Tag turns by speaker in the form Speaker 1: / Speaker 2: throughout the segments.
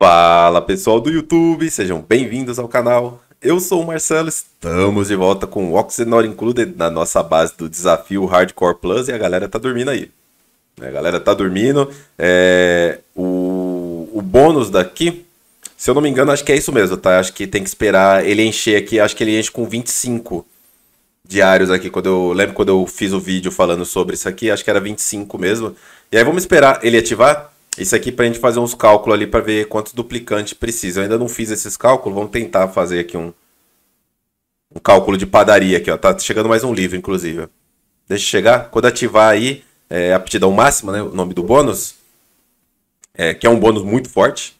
Speaker 1: Fala pessoal do YouTube, sejam bem-vindos ao canal. Eu sou o Marcelo, estamos de volta com o Oxenor Included na nossa base do desafio Hardcore Plus e a galera tá dormindo aí. A galera tá dormindo. É... O... o bônus daqui, se eu não me engano, acho que é isso mesmo, tá? Acho que tem que esperar ele encher aqui, acho que ele enche com 25 diários aqui. Quando eu lembro quando eu fiz o vídeo falando sobre isso aqui, acho que era 25 mesmo. E aí vamos esperar ele ativar isso aqui para a gente fazer uns cálculos ali para ver quantos duplicantes precisa. Eu ainda não fiz esses cálculos, vamos tentar fazer aqui um, um cálculo de padaria aqui, ó. Tá chegando mais um livro, inclusive. Deixa chegar. Quando ativar aí é, aptidão máxima, né, o nome do bônus, é, que é um bônus muito forte,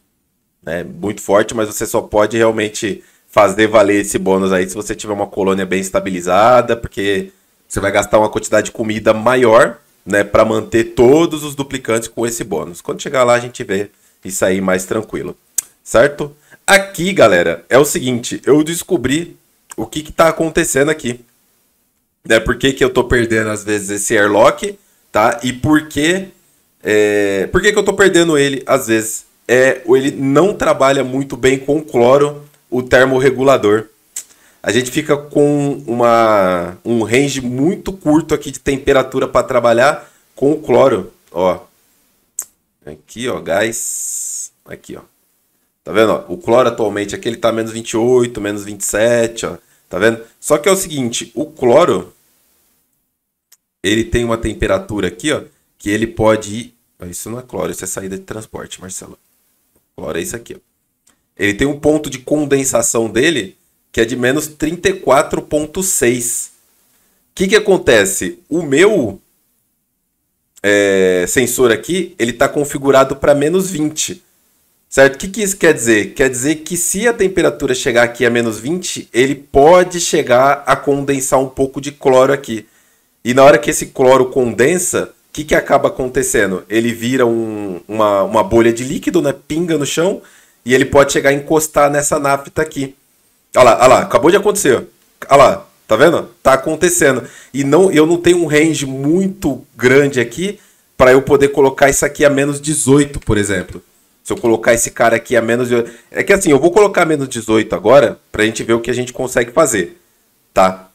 Speaker 1: né, muito forte, mas você só pode realmente fazer valer esse bônus aí se você tiver uma colônia bem estabilizada, porque você vai gastar uma quantidade de comida maior né, para manter todos os duplicantes com esse bônus. Quando chegar lá a gente vê e sair mais tranquilo, certo? Aqui, galera, é o seguinte, eu descobri o que está acontecendo aqui. Né, por que, que eu estou perdendo às vezes esse airlock, tá? E por que, é... por que, que eu estou perdendo ele às vezes? É, ele não trabalha muito bem com cloro, o termorregulador a gente fica com uma, um range muito curto aqui de temperatura para trabalhar com o cloro, ó. Aqui, ó, gás. Aqui, ó. Tá vendo? Ó? O cloro atualmente aqui ele tá menos 28, menos 27, ó. Tá vendo? Só que é o seguinte, o cloro ele tem uma temperatura aqui, ó, que ele pode ir... Isso não é cloro, isso é saída de transporte, Marcelo. Cloro é isso aqui, ó. Ele tem um ponto de condensação dele que é de menos 34,6. O que, que acontece? O meu é, sensor aqui, ele está configurado para menos 20. Certo? O que, que isso quer dizer? Quer dizer que se a temperatura chegar aqui a menos 20, ele pode chegar a condensar um pouco de cloro aqui. E na hora que esse cloro condensa, o que, que acaba acontecendo? Ele vira um, uma, uma bolha de líquido, né? pinga no chão, e ele pode chegar a encostar nessa nafta aqui. Olha lá, olha lá, acabou de acontecer. Olha lá, tá vendo? Tá acontecendo. E não, eu não tenho um range muito grande aqui para eu poder colocar isso aqui a menos 18, por exemplo. Se eu colocar esse cara aqui a menos. É que assim, eu vou colocar menos 18 agora para a gente ver o que a gente consegue fazer, tá?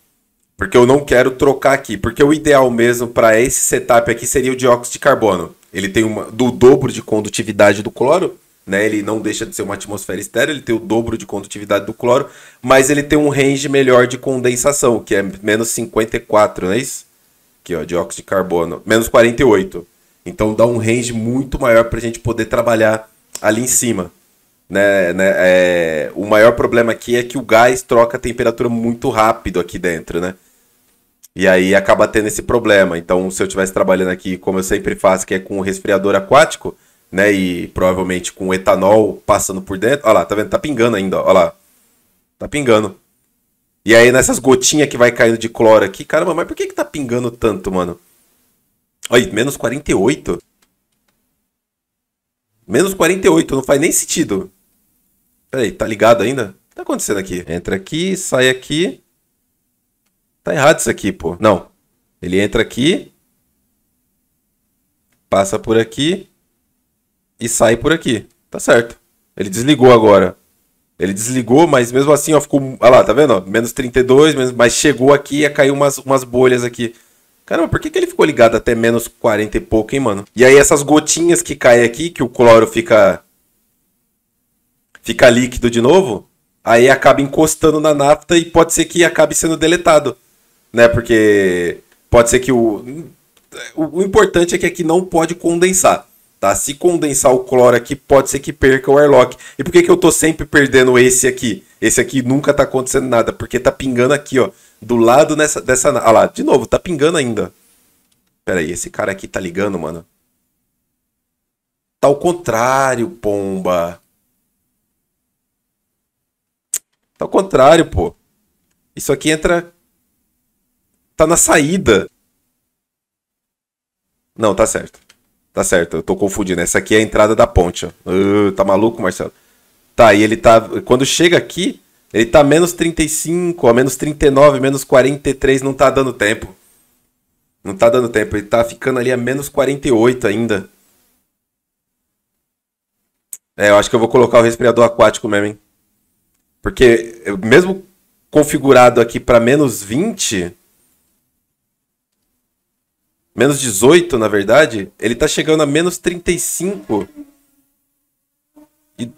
Speaker 1: Porque eu não quero trocar aqui. Porque o ideal mesmo para esse setup aqui seria o dióxido de carbono. Ele tem uma, do dobro de condutividade do cloro né? Ele não deixa de ser uma atmosfera estéreo, ele tem o dobro de condutividade do cloro, mas ele tem um range melhor de condensação, que é menos 54, não é isso? Aqui, ó, dióxido de carbono, menos 48. Então dá um range muito maior para a gente poder trabalhar ali em cima. Né, né, é... o maior problema aqui é que o gás troca a temperatura muito rápido aqui dentro, né? E aí acaba tendo esse problema. Então, se eu estivesse trabalhando aqui, como eu sempre faço, que é com um resfriador aquático, né? E provavelmente com etanol passando por dentro. Olha lá, tá vendo? Tá pingando ainda, olha lá. Tá pingando. E aí nessas gotinhas que vai caindo de cloro aqui, caramba, mas por que que tá pingando tanto, mano? Olha, menos 48? Menos 48, não faz nem sentido. Peraí, tá ligado ainda? O que tá acontecendo aqui? Entra aqui, sai aqui. Tá errado isso aqui, pô. Não. Ele entra aqui. Passa por aqui e sai por aqui. Tá certo. Ele desligou agora. Ele desligou, mas mesmo assim, ó, ficou. Olha lá, tá vendo? menos 32, mas chegou aqui e caiu umas, umas bolhas aqui. Caramba, por que, que ele ficou ligado até menos 40 e pouco, hein, mano? E aí essas gotinhas que caem aqui, que o cloro fica. Fica líquido de novo, aí acaba encostando na nafta e pode ser que acabe sendo deletado. Né? Porque pode ser que o. O importante é que aqui não pode condensar. Tá? Se condensar o cloro aqui, pode ser que perca o airlock. E por que, que eu tô sempre perdendo esse aqui? Esse aqui nunca tá acontecendo nada, porque tá pingando aqui, ó. Do lado nessa, dessa... Ah lá, de novo, tá pingando ainda. Pera aí, esse cara aqui tá ligando, mano. Tá ao contrário, pomba. Tá ao contrário, pô. Isso aqui entra... Tá na saída. Não, tá certo. Tá certo, eu tô confundindo. Essa aqui é a entrada da ponte. Uh, tá maluco, Marcelo? Tá, e ele tá. Quando chega aqui, ele tá menos 35, a menos 39, menos 43, não tá dando tempo. Não tá dando tempo, ele tá ficando ali a menos 48 ainda. É, eu acho que eu vou colocar o respirador aquático mesmo, hein? Porque mesmo configurado aqui para menos 20, menos 18, na verdade, ele tá chegando a menos 35. E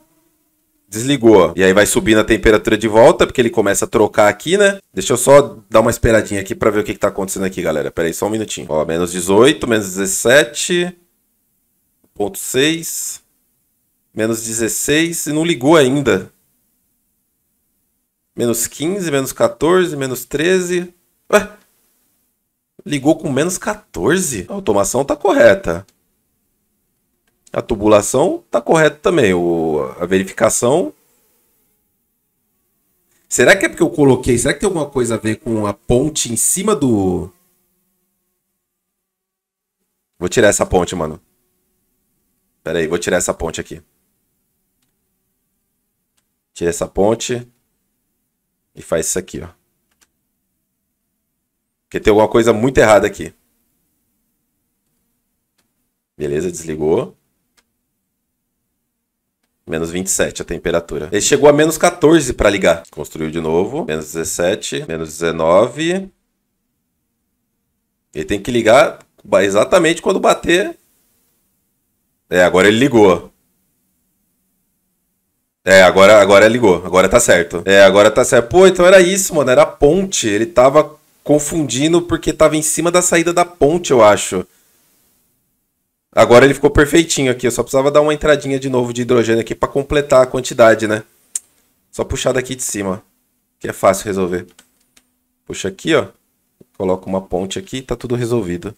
Speaker 1: desligou. E aí vai subindo a temperatura de volta, porque ele começa a trocar aqui, né? Deixa eu só dar uma esperadinha aqui para ver o que, que tá acontecendo aqui, galera. Pera aí, só um minutinho. Ó, menos 18, menos 17. 6. Menos 16 e não ligou ainda. Menos 15, menos 14, menos 13. Ué, ligou com menos 14. A automação tá correta. A tubulação tá correta também. O, a verificação. Será que é porque eu coloquei? Será que tem alguma coisa a ver com a ponte em cima do. Vou tirar essa ponte, mano. Pera aí, vou tirar essa ponte aqui. Tira essa ponte. E faz isso aqui, ó. Porque tem alguma coisa muito errada aqui. Beleza, desligou. Menos 27 a temperatura. Ele chegou a menos 14 para ligar. Construiu de novo. Menos 17, menos 19. Ele tem que ligar exatamente quando bater. É, agora ele ligou. É, agora, agora ligou. Agora tá certo. É, agora tá certo. Pô, então era isso, mano. Era a ponte. Ele tava confundindo porque tava em cima da saída da ponte, eu acho. Agora ele ficou perfeitinho aqui. Eu só precisava dar uma entradinha de novo de hidrogênio aqui para completar a quantidade, né? Só puxar daqui de cima, que é fácil resolver. Puxa aqui, ó. Coloca uma ponte aqui tá tudo resolvido.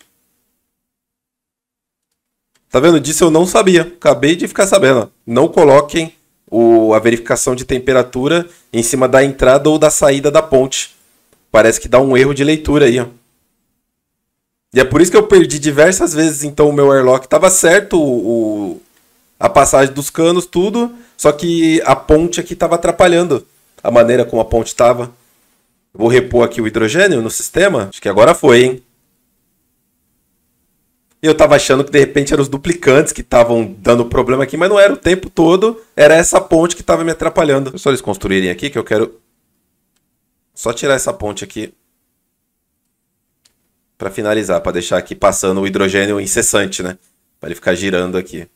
Speaker 1: Tá vendo? Disso eu não sabia. Acabei de ficar sabendo. Não coloquem o, a verificação de temperatura em cima da entrada ou da saída da ponte. Parece que dá um erro de leitura aí, ó. E é por isso que eu perdi diversas vezes, então, o meu airlock. Tava certo o, o a passagem dos canos, tudo, só que a ponte aqui tava atrapalhando a maneira como a ponte tava. Vou repor aqui o hidrogênio no sistema. Acho que agora foi, hein? Eu tava achando que de repente eram os duplicantes que estavam dando problema aqui, mas não era o tempo todo, era essa ponte que tava me atrapalhando. É só eles construírem aqui que eu quero só tirar essa ponte aqui para finalizar, para deixar aqui passando o hidrogênio incessante, né? Para ele ficar girando aqui.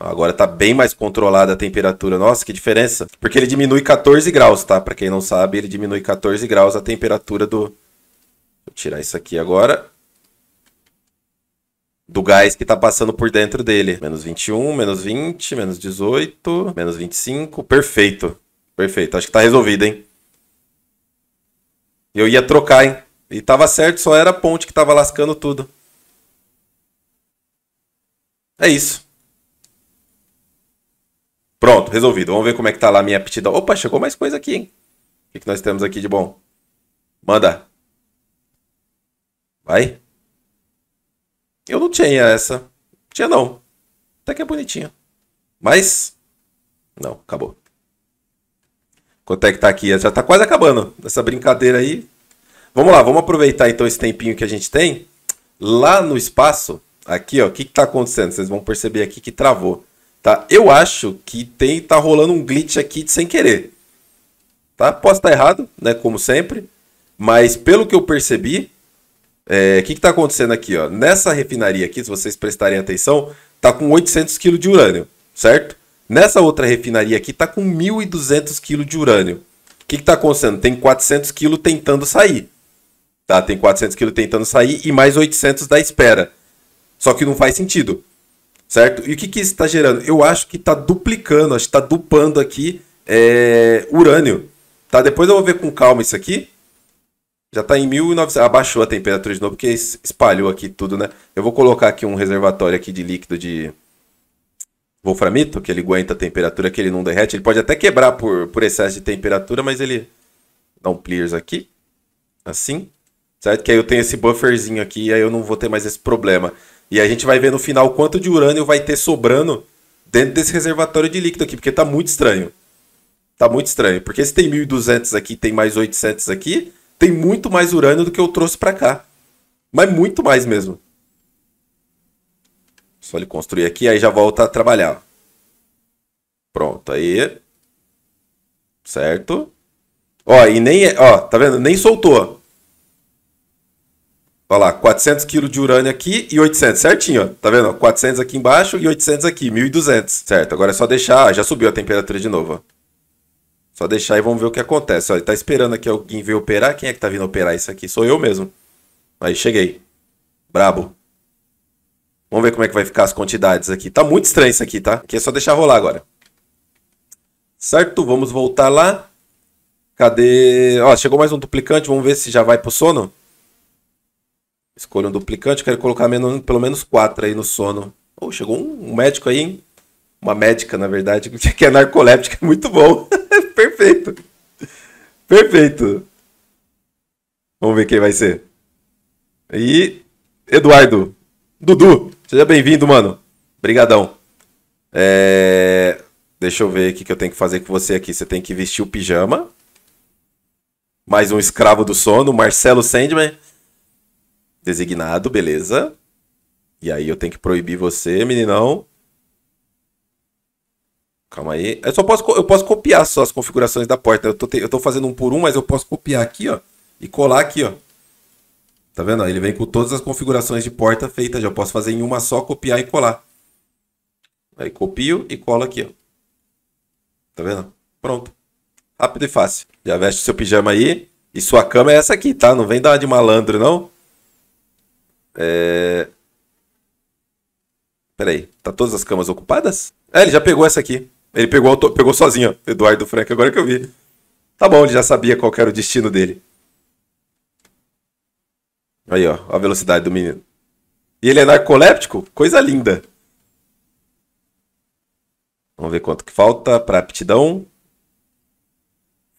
Speaker 1: Agora tá bem mais controlada a temperatura. Nossa, que diferença. Porque ele diminui 14 graus, tá? Para quem não sabe, ele diminui 14 graus a temperatura do... Vou tirar isso aqui agora. Do gás que tá passando por dentro dele. Menos 21, menos 20, menos 18, menos 25. Perfeito. Perfeito. Acho que tá resolvido, hein? Eu ia trocar, hein? E tava certo, só era a ponte que tava lascando tudo. É isso. Pronto, resolvido. Vamos ver como é que tá lá a minha aptidão. Opa, chegou mais coisa aqui, hein? O que, que nós temos aqui de bom? Manda. Vai. Eu não tinha essa. tinha não. Até que é bonitinha. Mas. Não, acabou. Quanto é que tá aqui? Já tá quase acabando. Essa brincadeira aí. Vamos lá, vamos aproveitar então esse tempinho que a gente tem. Lá no espaço, aqui, ó, o que, que tá acontecendo? Vocês vão perceber aqui que travou. Tá? Eu acho que tem, tá rolando um glitch aqui sem querer. Tá? Posso estar tá errado, né? Como sempre. Mas pelo que eu percebi, é, o é, que está acontecendo aqui? Ó? Nessa refinaria aqui, se vocês prestarem atenção, está com 800 kg de urânio, certo? Nessa outra refinaria aqui está com 1.200 kg de urânio. O que está acontecendo? Tem 400 kg tentando sair. Tá? Tem 400 quilos tentando sair e mais 800 da espera. Só que não faz sentido, certo? E o que, que isso está gerando? Eu acho que está duplicando, acho que está dupando aqui é, urânio. Tá? Depois eu vou ver com calma isso aqui. Já está em 1900. Abaixou a temperatura de novo, porque espalhou aqui tudo, né? Eu vou colocar aqui um reservatório aqui de líquido de wolframito, que ele aguenta a temperatura, que ele não derrete. Ele pode até quebrar por, por excesso de temperatura, mas ele dá um clears aqui. Assim certo? Que aí eu tenho esse bufferzinho aqui, aí eu não vou ter mais esse problema. E a gente vai ver no final quanto de urânio vai ter sobrando dentro desse reservatório de líquido aqui, porque tá muito estranho. Tá muito estranho, porque se tem 1200 aqui, tem mais 800 aqui, tem muito mais urânio do que eu trouxe para cá. Mas muito mais mesmo. Só ele construir aqui, aí já volta a trabalhar. Pronto, aí. Certo? Ó, e nem, é, ó, tá vendo? Nem soltou. Olha lá, 400 kg de urânio aqui e 800, certinho, ó. Tá vendo? 400 aqui embaixo e 800 aqui, 1200. Certo, agora é só deixar, já subiu a temperatura de novo, ó. Só deixar e vamos ver o que acontece. Ó, ele tá esperando aqui alguém vir operar. Quem é que tá vindo operar isso aqui? Sou eu mesmo. Aí, cheguei. Brabo. Vamos ver como é que vai ficar as quantidades aqui. Tá muito estranho isso aqui, tá? Aqui é só deixar rolar agora. Certo, vamos voltar lá. Cadê? Ó, chegou mais um duplicante. Vamos ver se já vai pro sono. Escolha um duplicante, quero colocar menos, pelo menos quatro aí no sono. Oh, chegou um, um médico aí, hein? Uma médica, na verdade, que é narcoléptica. É muito bom. Perfeito. Perfeito. Vamos ver quem vai ser. E Eduardo. Dudu, seja bem-vindo, mano. Brigadão. É... Deixa eu ver o que eu tenho que fazer com você aqui. Você tem que vestir o pijama. Mais um escravo do sono, Marcelo Sandman designado, beleza. E aí eu tenho que proibir você, meninão. Calma aí. Eu só posso, eu posso copiar só as configurações da porta. Eu tô, te, eu tô fazendo um por um, mas eu posso copiar aqui, ó. E colar aqui, ó. Tá vendo? Ele vem com todas as configurações de porta feitas. Já posso fazer em uma só, copiar e colar. Aí copio e colo aqui, ó. Tá vendo? Pronto. Rápido e fácil. Já veste seu pijama aí. E sua cama é essa aqui, tá? Não vem dar de malandro, não. É... Peraí, tá todas as camas ocupadas? É, ele já pegou essa aqui. Ele pegou, pegou sozinho, ó, Eduardo Frank, agora que eu vi. Tá bom, ele já sabia qual era o destino dele. Aí, ó, a velocidade do menino. E ele é narcoléptico? Coisa linda. Vamos ver quanto que falta para aptidão.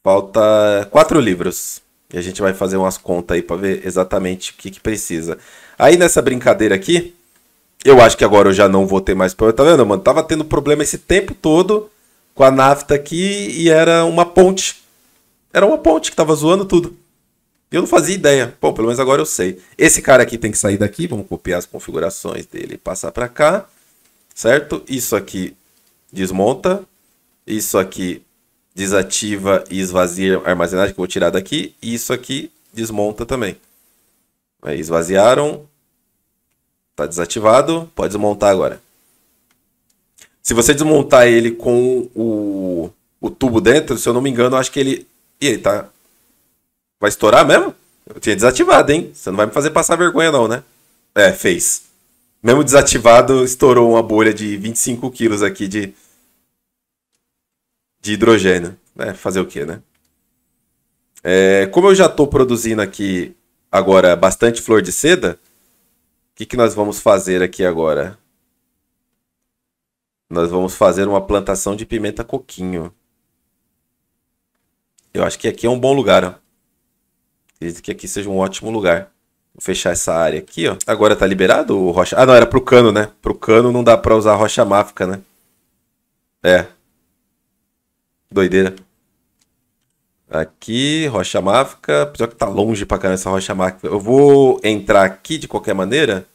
Speaker 1: Falta quatro livros. E a gente vai fazer umas contas aí para ver exatamente o que, que precisa. Aí nessa brincadeira aqui, eu acho que agora eu já não vou ter mais problema. Tá vendo, mano? Tava tendo problema esse tempo todo com a nafta aqui e era uma ponte. Era uma ponte que tava zoando tudo. Eu não fazia ideia. Bom, pelo menos agora eu sei. Esse cara aqui tem que sair daqui. Vamos copiar as configurações dele e passar para cá. Certo? Isso aqui desmonta. Isso aqui desativa e esvazia a armazenagem, que eu vou tirar daqui. E isso aqui desmonta também. Aí, é, esvaziaram. Está desativado. Pode desmontar agora. Se você desmontar ele com o, o tubo dentro, se eu não me engano, acho que ele... Ih, ele tá... Vai estourar mesmo? Eu tinha desativado, hein? Você não vai me fazer passar vergonha não, né? É, fez. Mesmo desativado, estourou uma bolha de 25 quilos aqui de, de hidrogênio. É, Fazer o quê, né? É, como eu já estou produzindo aqui agora bastante flor de seda, o que, que nós vamos fazer aqui agora? Nós vamos fazer uma plantação de pimenta coquinho. Eu acho que aqui é um bom lugar. Ó. Acredito que aqui seja um ótimo lugar. Vou fechar essa área aqui, ó. Agora tá liberado o rocha... Ah, não, era pro cano, né? Pro cano não dá pra usar rocha máfica, né? É, Doideira. Aqui, rocha máfica. Pior que tá longe pra caramba essa rocha máfica. Eu vou entrar aqui de qualquer maneira.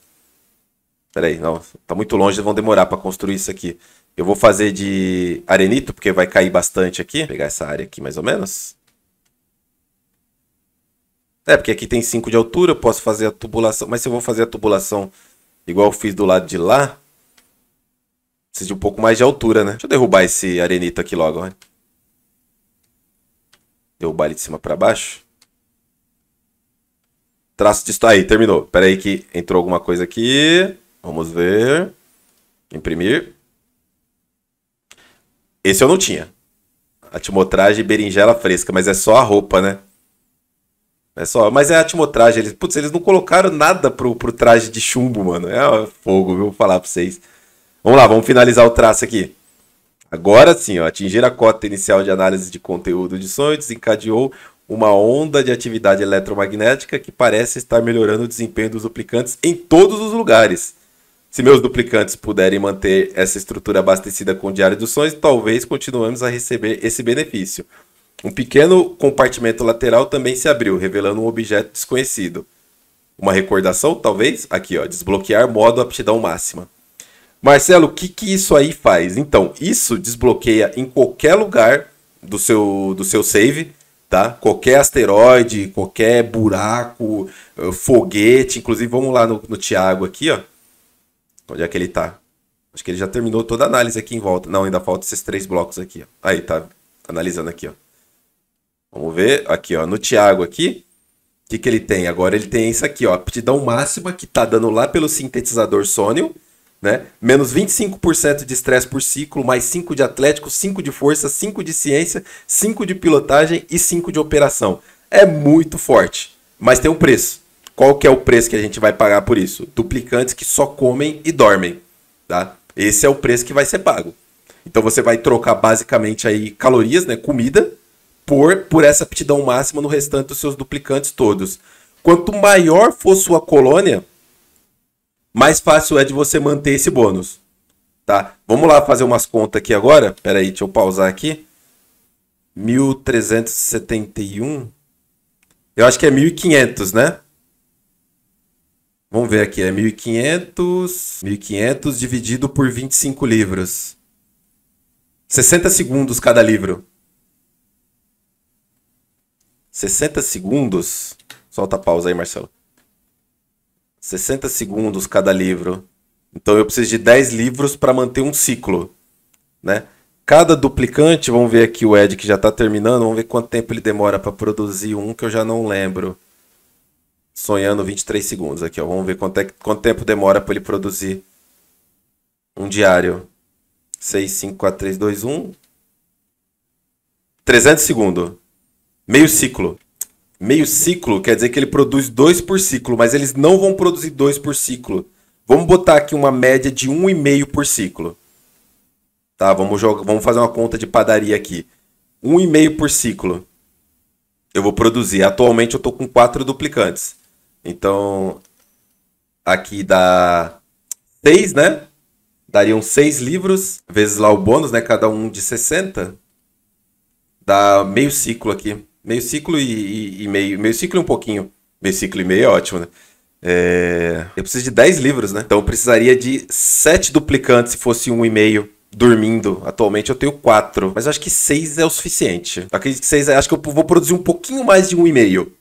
Speaker 1: Pera aí, não. Tá muito longe, vão demorar para construir isso aqui. Eu vou fazer de arenito, porque vai cair bastante aqui. Vou pegar essa área aqui, mais ou menos. É, porque aqui tem 5 de altura, eu posso fazer a tubulação. Mas se eu vou fazer a tubulação igual eu fiz do lado de lá, precisa de um pouco mais de altura, né? Deixa eu derrubar esse arenito aqui logo, olha. Derrubar ele de cima para baixo. Traço de... Aí, terminou. Pera aí que entrou alguma coisa aqui. Vamos ver. Imprimir. Esse eu não tinha. Atimotragem berinjela fresca, mas é só a roupa, né? É só, mas é a atimotragem. Eles, putz, eles não colocaram nada pro, pro traje de chumbo, mano. É fogo, viu? Vou falar pra vocês. Vamos lá, vamos finalizar o traço aqui. Agora sim, ó, atingir a cota inicial de análise de conteúdo de sonho desencadeou uma onda de atividade eletromagnética que parece estar melhorando o desempenho dos duplicantes em todos os lugares. Se meus duplicantes puderem manter essa estrutura abastecida com o diário dos sonhos, talvez continuemos a receber esse benefício. Um pequeno compartimento lateral também se abriu, revelando um objeto desconhecido. Uma recordação, talvez? Aqui, ó, desbloquear modo aptidão máxima. Marcelo, o que, que isso aí faz? Então, isso desbloqueia em qualquer lugar do seu, do seu save, tá? Qualquer asteroide, qualquer buraco, eh, foguete. Inclusive, vamos lá no, no Thiago aqui, ó. Onde é que ele tá? Acho que ele já terminou toda a análise aqui em volta. Não, ainda falta esses três blocos aqui, ó. Aí, tá analisando aqui, ó. Vamos ver aqui, ó. No Thiago aqui, o que, que ele tem? Agora ele tem isso aqui, ó. Aptidão máxima que tá dando lá pelo sintetizador Sônio né? Menos 25% de estresse por ciclo, mais 5 de atlético, 5 de força, 5 de ciência, 5 de pilotagem e 5 de operação. É muito forte, mas tem um preço. Qual que é o preço que a gente vai pagar por isso? Duplicantes que só comem e dormem, tá? Esse é o preço que vai ser pago. Então você vai trocar basicamente aí calorias, né, comida, por por essa aptidão máxima no restante dos seus duplicantes todos. Quanto maior for sua colônia, mais fácil é de você manter esse bônus. Tá? Vamos lá fazer umas contas aqui agora. Pera aí, deixa eu pausar aqui. 1371. Eu acho que é 1500, né? Vamos ver aqui, é 1500, 1500 dividido por 25 livros. 60 segundos cada livro. 60 segundos. Solta a pausa aí, Marcelo. 60 segundos cada livro. Então eu preciso de 10 livros para manter um ciclo, né? Cada duplicante, vamos ver aqui o Ed que já está terminando, vamos ver quanto tempo ele demora para produzir um que eu já não lembro. Sonhando 23 segundos aqui, ó. Vamos ver quanto, é, quanto tempo demora para ele produzir um diário. 6, 5, 4, 3, 2, 1. 300 segundos. Meio ciclo meio ciclo quer dizer que ele produz dois por ciclo, mas eles não vão produzir dois por ciclo. Vamos botar aqui uma média de um e meio por ciclo. Tá, vamos, jogar, vamos fazer uma conta de padaria aqui. Um e meio por ciclo. Eu vou produzir. Atualmente eu estou com quatro duplicantes. Então, aqui dá seis, né? Dariam seis livros, vezes lá o bônus, né? Cada um de 60. Dá meio ciclo aqui meio ciclo e, e, e, meio. Meio ciclo e um pouquinho. Meio ciclo e meio é ótimo, né? É... Eu preciso de 10 livros, né? Então eu precisaria de 7 duplicantes se fosse um e meio dormindo. Atualmente eu tenho 4. Mas eu acho que 6 é o suficiente. Eu acredito que 6 é... Acho que eu vou produzir um pouquinho mais de um e meio.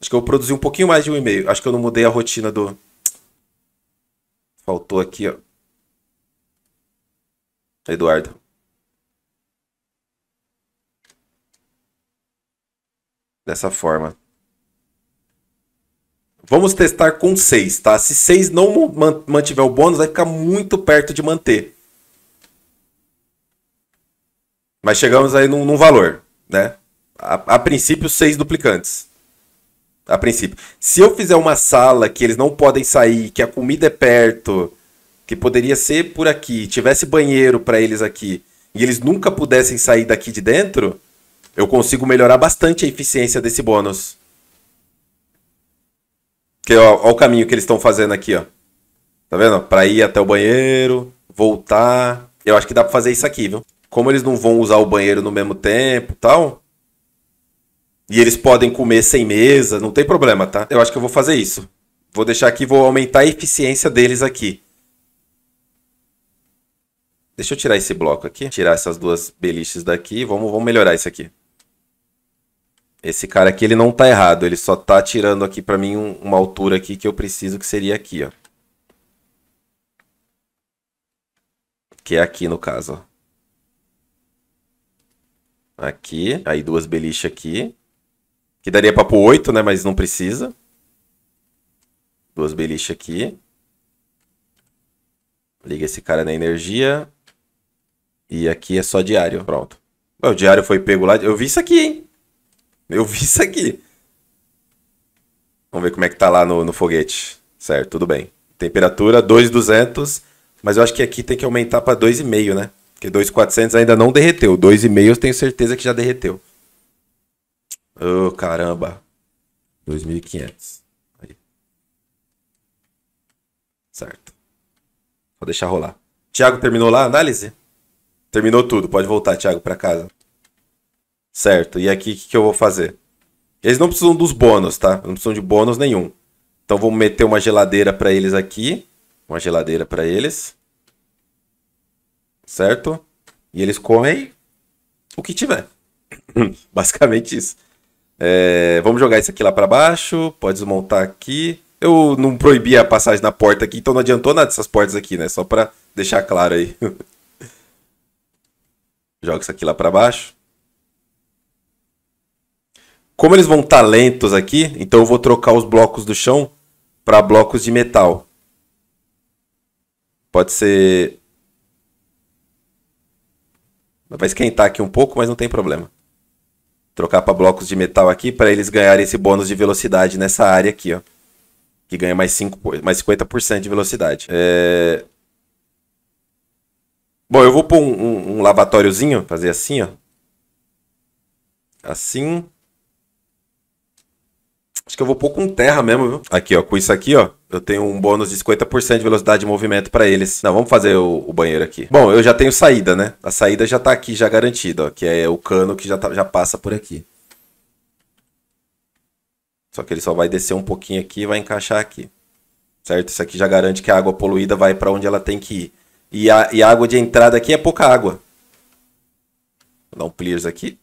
Speaker 1: Acho que eu vou produzir um pouquinho mais de um e meio. Acho que eu não mudei a rotina do. Faltou aqui, ó. Eduardo. dessa forma. Vamos testar com 6, tá? Se 6 não mantiver o bônus, vai ficar muito perto de manter. Mas chegamos aí num, num valor, né? A, a princípio, 6 duplicantes. A princípio. Se eu fizer uma sala que eles não podem sair, que a comida é perto, que poderia ser por aqui, tivesse banheiro para eles aqui, e eles nunca pudessem sair daqui de dentro, eu consigo melhorar bastante a eficiência desse bônus. Que, ó, ó o caminho que eles estão fazendo aqui, ó. Tá vendo? Pra ir até o banheiro, voltar. Eu acho que dá pra fazer isso aqui, viu? Como eles não vão usar o banheiro no mesmo tempo tal. E eles podem comer sem mesa, não tem problema, tá? Eu acho que eu vou fazer isso. Vou deixar aqui, vou aumentar a eficiência deles aqui. Deixa eu tirar esse bloco aqui. Tirar essas duas beliches daqui. Vamos, vamos melhorar isso aqui. Esse cara aqui, ele não tá errado. Ele só tá tirando aqui para mim um, uma altura aqui que eu preciso, que seria aqui, ó. Que é aqui, no caso, ó. Aqui. Aí duas beliches aqui. Que daria pra pôr oito, né? Mas não precisa. Duas beliches aqui. Liga esse cara na energia. E aqui é só diário. Pronto. O diário foi pego lá. Eu vi isso aqui, hein? Eu vi isso aqui. Vamos ver como é que tá lá no, no foguete. Certo, tudo bem. Temperatura 2,200, mas eu acho que aqui tem que aumentar para 2,5, né? Porque 2,400 ainda não derreteu. 2,5 eu tenho certeza que já derreteu. Ô, oh, caramba. 2.500. Certo. Vou deixar rolar. Tiago terminou lá a análise? Terminou tudo. Pode voltar, Tiago, para casa. Certo, e aqui o que, que eu vou fazer? Eles não precisam dos bônus, tá? Não precisam de bônus nenhum. Então vamos meter uma geladeira para eles aqui. Uma geladeira para eles. Certo? E eles comem o que tiver. Basicamente isso. É, vamos jogar isso aqui lá para baixo. Pode desmontar aqui. Eu não proibi a passagem na porta aqui, então não adiantou nada dessas portas aqui, né? Só para deixar claro aí. Joga isso aqui lá para baixo. Como eles vão estar tá lentos aqui, então eu vou trocar os blocos do chão para blocos de metal. Pode ser... Vai esquentar aqui um pouco, mas não tem problema. Trocar para blocos de metal aqui para eles ganharem esse bônus de velocidade nessa área aqui, ó. Que ganha mais, 5, mais 50% de velocidade. É... Bom, eu vou pôr um, um, um lavatóriozinho, fazer assim, ó. Assim. Acho que eu vou pôr com terra mesmo, viu? Aqui, ó. Com isso aqui, ó. Eu tenho um bônus de 50% de velocidade de movimento para eles. Não, vamos fazer o, o, banheiro aqui. Bom, eu já tenho saída, né? A saída já tá aqui, já garantida, ó. Que é o cano que já, tá, já passa por aqui. Só que ele só vai descer um pouquinho aqui e vai encaixar aqui. Certo? Isso aqui já garante que a água poluída vai para onde ela tem que ir. E a, e a água de entrada aqui é pouca água. Vou dar um clears aqui.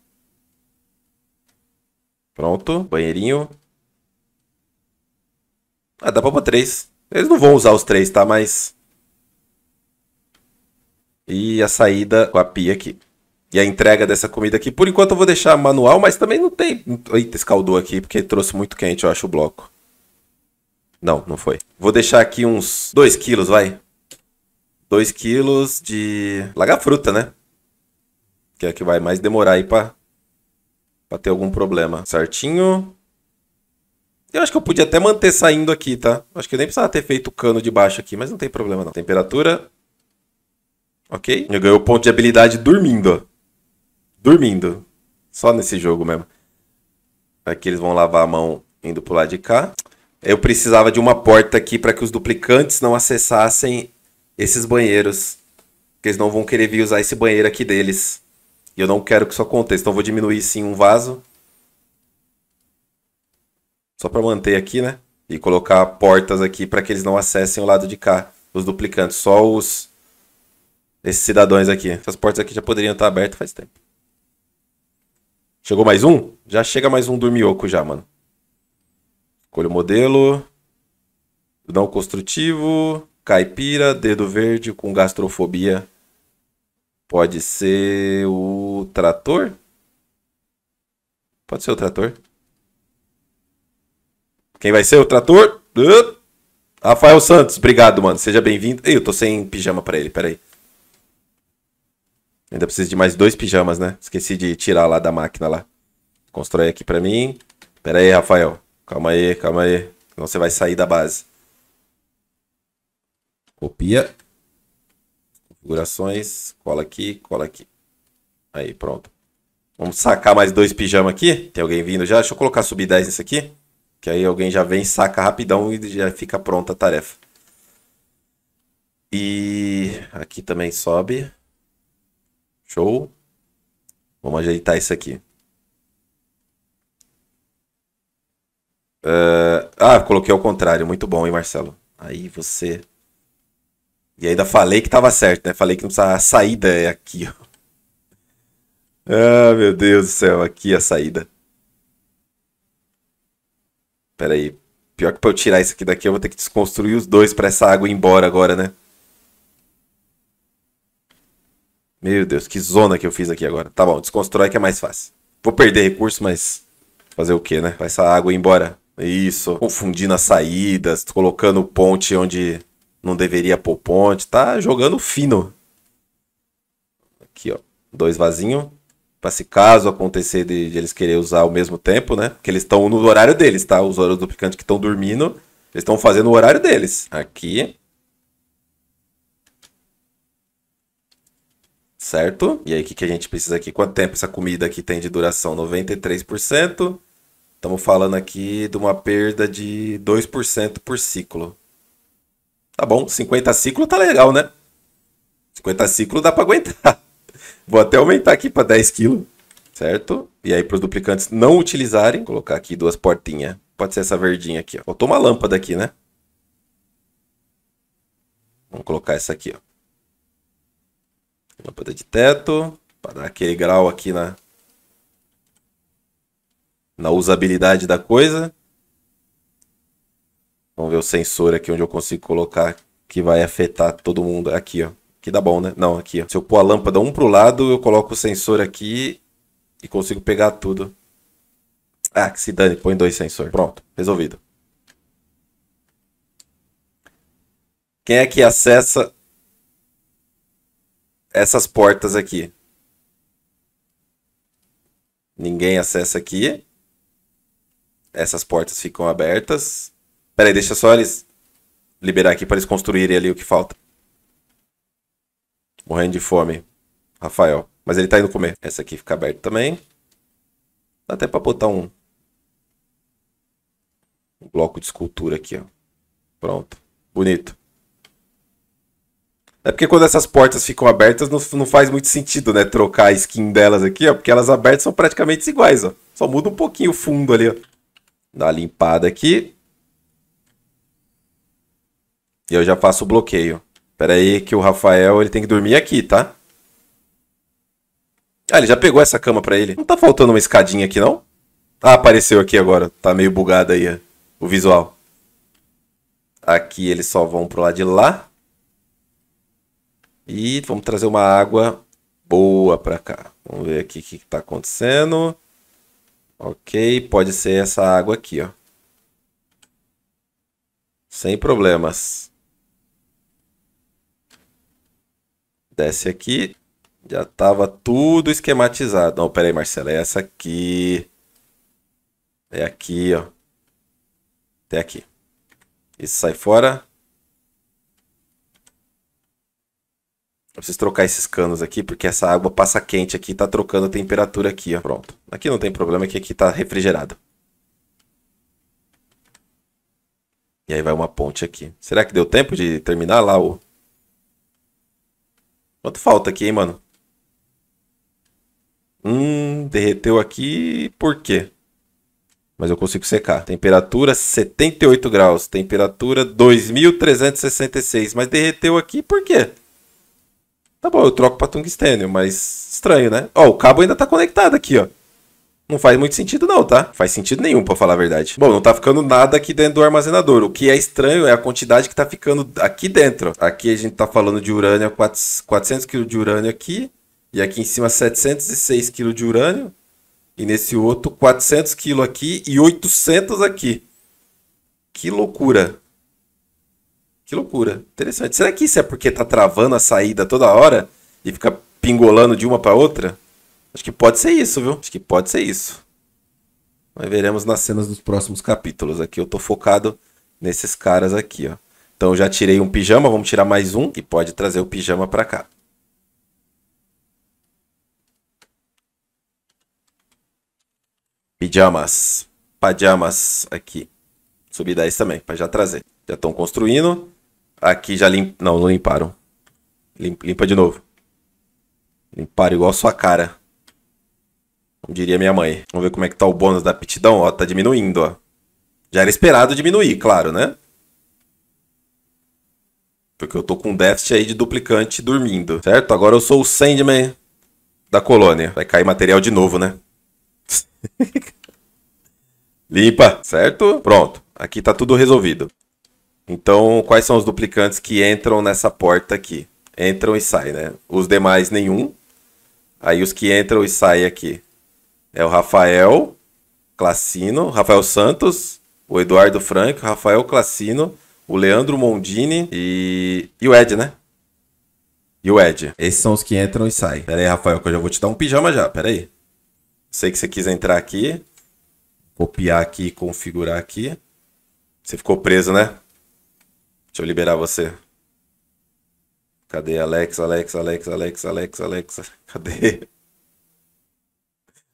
Speaker 1: Pronto, banheirinho. Ah, dá pra pôr três. Eles não vão usar os três, tá? Mas. E a saída com a pia aqui. E a entrega dessa comida aqui. Por enquanto eu vou deixar manual, mas também não tem. Eita, escaldou aqui porque trouxe muito quente, eu acho, o bloco. Não, não foi. Vou deixar aqui uns 2 quilos, vai. 2 quilos de lagafruta, né? Que é que vai mais demorar aí pra, pra ter algum problema. Certinho. Eu acho que eu podia até manter saindo aqui, tá? Acho que eu nem precisava ter feito o cano de baixo aqui, mas não tem problema não. Temperatura. Ok. Eu ganhei o ponto de habilidade dormindo, ó. Dormindo. Só nesse jogo mesmo. Aqui eles vão lavar a mão indo pro lado de cá. Eu precisava de uma porta aqui para que os duplicantes não acessassem esses banheiros. Porque eles não vão querer vir usar esse banheiro aqui deles. E eu não quero que isso aconteça. Então eu vou diminuir sim um vaso. Só para manter aqui, né? E colocar portas aqui para que eles não acessem o lado de cá, os duplicantes. Só os. Esses cidadãos aqui. Essas portas aqui já poderiam estar abertas faz tempo. Chegou mais um? Já chega mais um dormioco já, mano. Escolha o modelo. Não construtivo. Caipira, dedo verde com gastrofobia. Pode ser o trator? Pode ser o trator. Quem vai ser o trator? Uh, Rafael Santos, obrigado, mano. Seja bem-vindo. Ei, eu tô sem pijama para ele, peraí. Ainda preciso de mais dois pijamas, né? Esqueci de tirar lá da máquina lá. Constrói aqui para mim. Pera aí, Rafael. Calma aí, calma aí. Senão você vai sair da base. Copia. Configurações. Cola aqui, cola aqui. Aí, pronto. Vamos sacar mais dois pijamas aqui. Tem alguém vindo já? Deixa eu colocar sub 10 nisso aqui. Que aí alguém já vem, saca rapidão e já fica pronta a tarefa. E aqui também sobe. Show. Vamos ajeitar isso aqui. Uh, ah, coloquei ao contrário. Muito bom, hein, Marcelo? Aí você. E ainda falei que tava certo, né? Falei que não precisava. A saída é aqui, ó. Ah, meu Deus do céu, aqui a saída. Peraí. Pior que pra eu tirar isso aqui daqui, eu vou ter que desconstruir os dois pra essa água ir embora agora, né? Meu Deus, que zona que eu fiz aqui agora. Tá bom, desconstrói que é mais fácil. Vou perder recurso, mas fazer o que, né? Vai essa água ir embora. Isso, confundindo as saídas, colocando ponte onde não deveria pôr ponte. Tá jogando fino. Aqui, ó. Dois vasinhos para se caso acontecer de, de, eles querer usar ao mesmo tempo, né? Porque eles estão no horário deles, tá? Os horários picante que estão dormindo, eles estão fazendo o horário deles. Aqui. Certo? E aí, o que, que a gente precisa aqui? Quanto tempo essa comida aqui tem de duração? 93%. Estamos falando aqui de uma perda de 2% por ciclo. Tá bom, 50 ciclo tá legal, né? 50 ciclo dá para aguentar. Vou até aumentar aqui para 10 kg, certo? E aí para os duplicantes não utilizarem, colocar aqui duas portinhas. Pode ser essa verdinha aqui, ó. Faltou uma lâmpada aqui, né? Vamos colocar essa aqui, ó. Lâmpada de teto, para dar aquele grau aqui na na usabilidade da coisa. Vamos ver o sensor aqui onde eu consigo colocar que vai afetar todo mundo aqui, ó. Que dá bom, né? Não, aqui. Ó. Se eu pôr a lâmpada um pro lado, eu coloco o sensor aqui e consigo pegar tudo. Ah, que se dane, põe dois sensores. Pronto, resolvido. Quem é que acessa essas portas aqui? Ninguém acessa aqui. Essas portas ficam abertas. Peraí, deixa só eles liberar aqui para eles construírem ali o que falta. Morrendo de fome. Rafael. Mas ele tá indo comer. Essa aqui fica aberta também. Dá até pra botar um... um bloco de escultura aqui, ó. Pronto. Bonito. É porque quando essas portas ficam abertas, não, não faz muito sentido, né? Trocar a skin delas aqui, ó. Porque elas abertas são praticamente iguais, ó. Só muda um pouquinho o fundo ali, ó. Dá uma limpada aqui. E eu já faço o bloqueio. Pera aí que o Rafael ele tem que dormir aqui, tá? Ah, ele já pegou essa cama pra ele. Não tá faltando uma escadinha aqui, não? Ah, apareceu aqui agora. Tá meio bugado aí o visual. Aqui eles só vão pro lado de lá. E vamos trazer uma água boa pra cá. Vamos ver aqui o que, que tá acontecendo. Ok, pode ser essa água aqui, ó. Sem problemas. Desce aqui. Já estava tudo esquematizado. Não, peraí, Marcelo. É essa aqui. É aqui, ó. Até aqui. Isso sai fora. Eu preciso trocar esses canos aqui, porque essa água passa quente aqui e tá trocando a temperatura aqui, ó. Pronto. Aqui não tem problema, que aqui tá refrigerado. E aí vai uma ponte aqui. Será que deu tempo de terminar lá o... Quanto falta aqui, hein, mano? Hum, derreteu aqui. Por quê? Mas eu consigo secar. Temperatura 78 graus. Temperatura 2366. Mas derreteu aqui por quê? Tá bom, eu troco pra tungstênio, mas estranho, né? Ó, o cabo ainda tá conectado aqui, ó. Não faz muito sentido não, tá? Faz sentido nenhum, para falar a verdade. Bom, não tá ficando nada aqui dentro do armazenador. O que é estranho é a quantidade que tá ficando aqui dentro. Aqui a gente tá falando de urânio, 400 kg de urânio aqui. E aqui em cima 706 kg de urânio. E nesse outro 400 kg aqui e 800 aqui. Que loucura. Que loucura. Interessante. Será que isso é porque tá travando a saída toda hora? E fica pingolando de uma para outra? Acho que pode ser isso, viu? Acho que pode ser isso. Mas veremos nas cenas dos próximos capítulos. Aqui eu tô focado nesses caras aqui, ó. Então já tirei um pijama, vamos tirar mais um e pode trazer o pijama para cá. Pijamas. Pajamas aqui. Subir 10 também, para já trazer. Já estão construindo. Aqui já limparam. Não, não limparam. Limpa, limpa de novo. Limparam igual a sua cara diria minha mãe. Vamos ver como é que tá o bônus da aptidão. Ó, tá diminuindo, ó. Já era esperado diminuir, claro, né? Porque eu tô com um déficit aí de duplicante dormindo, certo? Agora eu sou o Sandman da colônia. Vai cair material de novo, né? Limpa, certo? Pronto. Aqui tá tudo resolvido. Então, quais são os duplicantes que entram nessa porta aqui? Entram e saem, né? Os demais, nenhum. Aí os que entram e saem aqui. É o Rafael Classino, Rafael Santos, o Eduardo Franco, Rafael Classino, o Leandro Mondini e, e o Ed, né? E o Ed. Esses são os que entram e saem. Pera aí, Rafael, que eu já vou te dar um pijama já, pera aí. Sei que você quis entrar aqui. Copiar aqui e configurar aqui. Você ficou preso, né? Deixa eu liberar você. Cadê Alex, Alex, Alex, Alex, Alex, Alex? Cadê?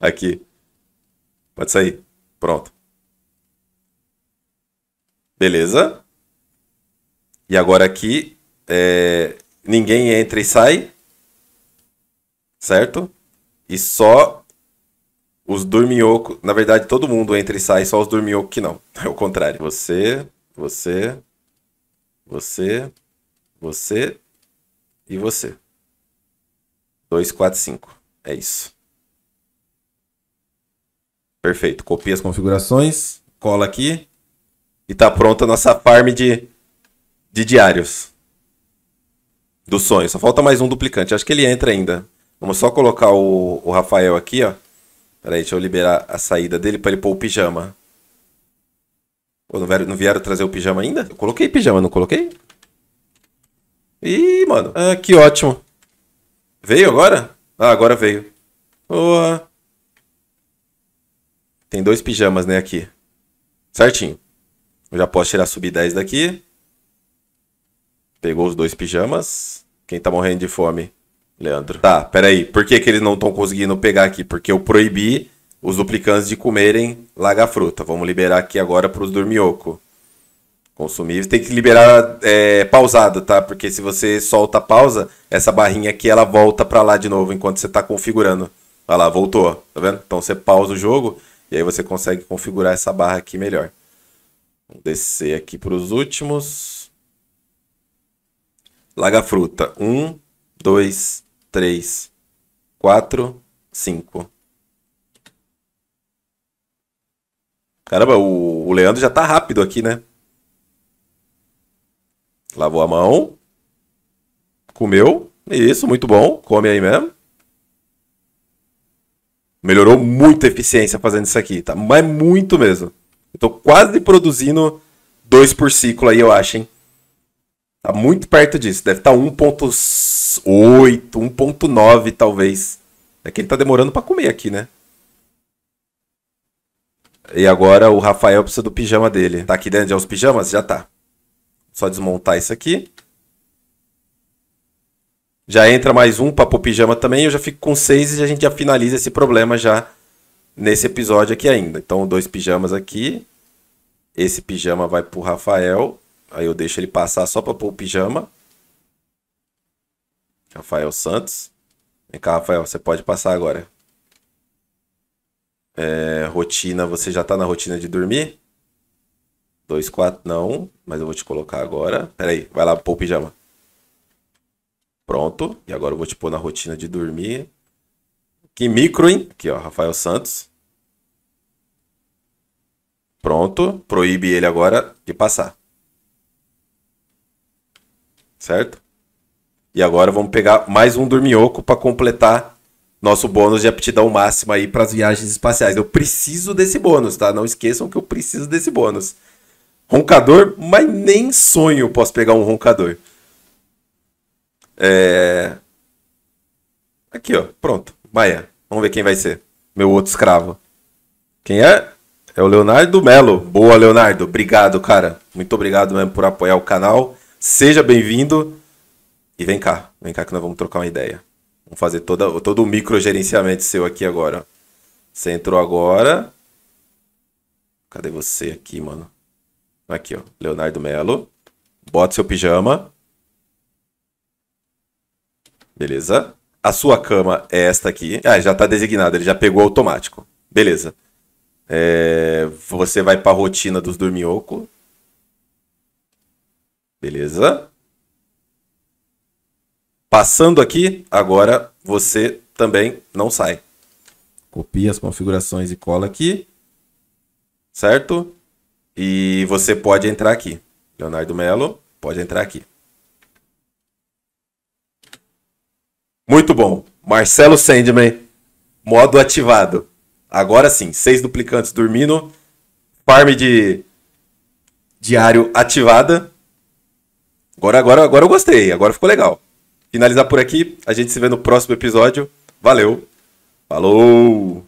Speaker 1: Aqui. Pode sair. Pronto. Beleza? E agora aqui, é, ninguém entra e sai. Certo? E só os dorminhocos. Na verdade, todo mundo entra e sai, só os dorminhocos que não. É o contrário. Você, você, você, você e você. 2, 4, 5. É isso. Perfeito. Copia as configurações, cola aqui e está pronta a nossa farm de, de diários. Do sonho. Só falta mais um duplicante. Acho que ele entra ainda. Vamos só colocar o, o Rafael aqui, ó. Peraí, deixa eu liberar a saída dele para ele pôr o pijama. Pô, não vieram, não vieram trazer o pijama ainda? Eu coloquei pijama, não coloquei? Ih, mano. Ah, que ótimo. Veio agora? Ah, agora veio. Boa. Tem dois pijamas, né, aqui. Certinho. Eu já posso tirar sub 10 daqui. Pegou os dois pijamas. Quem tá morrendo de fome? Leandro. Tá, peraí. Por que, que eles não estão conseguindo pegar aqui? Porque eu proibi os duplicantes de comerem laga-fruta. Vamos liberar aqui agora para os dormioco. consumir. Tem que liberar é, pausado, tá? Porque se você solta a pausa, essa barrinha aqui ela volta para lá de novo enquanto você tá configurando. Olha lá, voltou. Tá vendo? Então você pausa o jogo e aí você consegue configurar essa barra aqui melhor. Vamos descer aqui para os últimos. Laga fruta. 1, 2, 3, 4, 5. Caramba, o, o Leandro já tá rápido aqui, né? Lavou a mão. Comeu. Isso, muito bom. Come aí mesmo melhorou muito a eficiência fazendo isso aqui, tá? Mas muito mesmo. Eu tô quase produzindo dois por ciclo aí, eu acho, hein? Tá muito perto disso. Deve estar tá 1.8, 1.9 talvez. É que ele tá demorando para comer aqui, né? E agora o Rafael precisa do pijama dele. Tá aqui dentro já os pijamas? Já tá. Só desmontar isso aqui. Já entra mais um papo pijama também, eu já fico com seis e a gente já finaliza esse problema já nesse episódio aqui ainda. Então, dois pijamas aqui. Esse pijama vai pro Rafael. Aí eu deixo ele passar só para pôr o pijama. Rafael Santos. Vem cá, Rafael, você pode passar agora. É, rotina, você já tá na rotina de dormir? 2, 4, não, mas eu vou te colocar agora. Peraí, vai lá pôr o pijama. Pronto. E agora eu vou te pôr na rotina de dormir. Que micro, hein? Aqui, ó, Rafael Santos. Pronto. Proíbe ele agora de passar. Certo? E agora vamos pegar mais um dorminhoco para completar nosso bônus de aptidão máxima aí para as viagens espaciais. Eu preciso desse bônus, tá? Não esqueçam que eu preciso desse bônus. Roncador, mas nem sonho posso pegar um roncador. É... Aqui, ó. Pronto. Maia. Vamos ver quem vai ser. Meu outro escravo. Quem é? É o Leonardo Melo. Boa, Leonardo. Obrigado, cara. Muito obrigado mesmo por apoiar o canal. Seja bem-vindo. E vem cá. Vem cá que nós vamos trocar uma ideia. Vamos fazer toda, todo o micro gerenciamento seu aqui agora. Você entrou agora. Cadê você aqui, mano? Aqui, ó. Leonardo Melo. Bota seu pijama. Beleza? A sua cama é esta aqui. Ah, já está designado. ele já pegou automático. Beleza. É, você vai para a rotina dos dorminhoco. Beleza. Passando aqui, agora você também não sai. Copia as configurações e cola aqui. Certo? E você pode entrar aqui. Leonardo Melo, pode entrar aqui. Muito bom. Marcelo Sandman, modo ativado. Agora sim, seis duplicantes dormindo. Farm de diário ativada. Agora, agora, agora eu gostei, agora ficou legal. Finalizar por aqui, a gente se vê no próximo episódio. Valeu, falou!